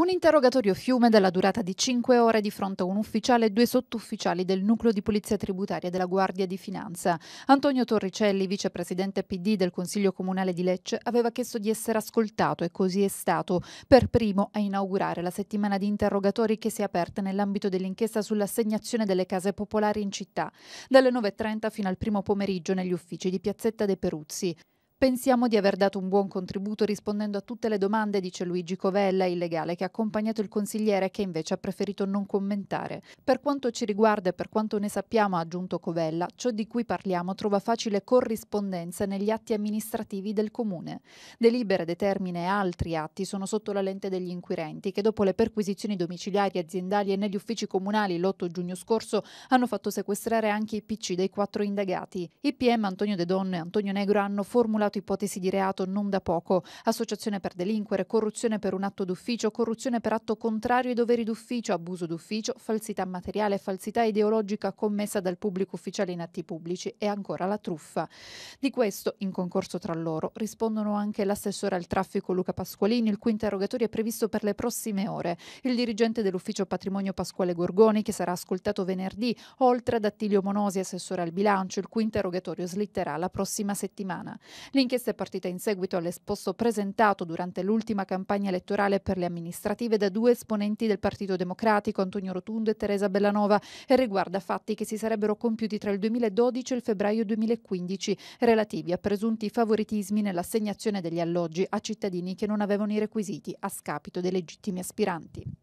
Un interrogatorio fiume della durata di 5 ore di fronte a un ufficiale e due sottufficiali del nucleo di polizia tributaria della Guardia di Finanza. Antonio Torricelli, vicepresidente PD del Consiglio Comunale di Lecce, aveva chiesto di essere ascoltato e così è stato, per primo a inaugurare la settimana di interrogatori che si è aperta nell'ambito dell'inchiesta sull'assegnazione delle case popolari in città, dalle 9.30 fino al primo pomeriggio negli uffici di Piazzetta De Peruzzi. Pensiamo di aver dato un buon contributo rispondendo a tutte le domande, dice Luigi Covella, il legale che ha accompagnato il consigliere che invece ha preferito non commentare. Per quanto ci riguarda e per quanto ne sappiamo, ha aggiunto Covella, ciò di cui parliamo trova facile corrispondenza negli atti amministrativi del comune. Delibere, determine e altri atti sono sotto la lente degli inquirenti che dopo le perquisizioni domiciliari aziendali e negli uffici comunali l'8 giugno scorso hanno fatto sequestrare anche i PC dei quattro indagati. I PM Antonio De Donne e Antonio Negro hanno formulato considerato ipotesi di reato non da poco. Associazione per delinquere, corruzione per un atto d'ufficio, corruzione per atto contrario ai doveri d'ufficio, abuso d'ufficio, falsità materiale, falsità ideologica commessa dal pubblico ufficiale in atti pubblici e ancora la truffa. Di questo, in concorso tra loro, rispondono anche l'assessore al traffico Luca Pasqualini, il cui interrogatorio è previsto per le prossime ore, il dirigente dell'ufficio patrimonio Pasquale Gorgoni, che sarà ascoltato venerdì, oltre ad Attilio Monosi, assessore al bilancio, il cui interrogatorio slitterà la prossima settimana. L'inchiesta è partita in seguito all'esposto presentato durante l'ultima campagna elettorale per le amministrative da due esponenti del Partito Democratico, Antonio Rotundo e Teresa Bellanova, e riguarda fatti che si sarebbero compiuti tra il 2012 e il febbraio 2015, relativi a presunti favoritismi nell'assegnazione degli alloggi a cittadini che non avevano i requisiti a scapito dei legittimi aspiranti.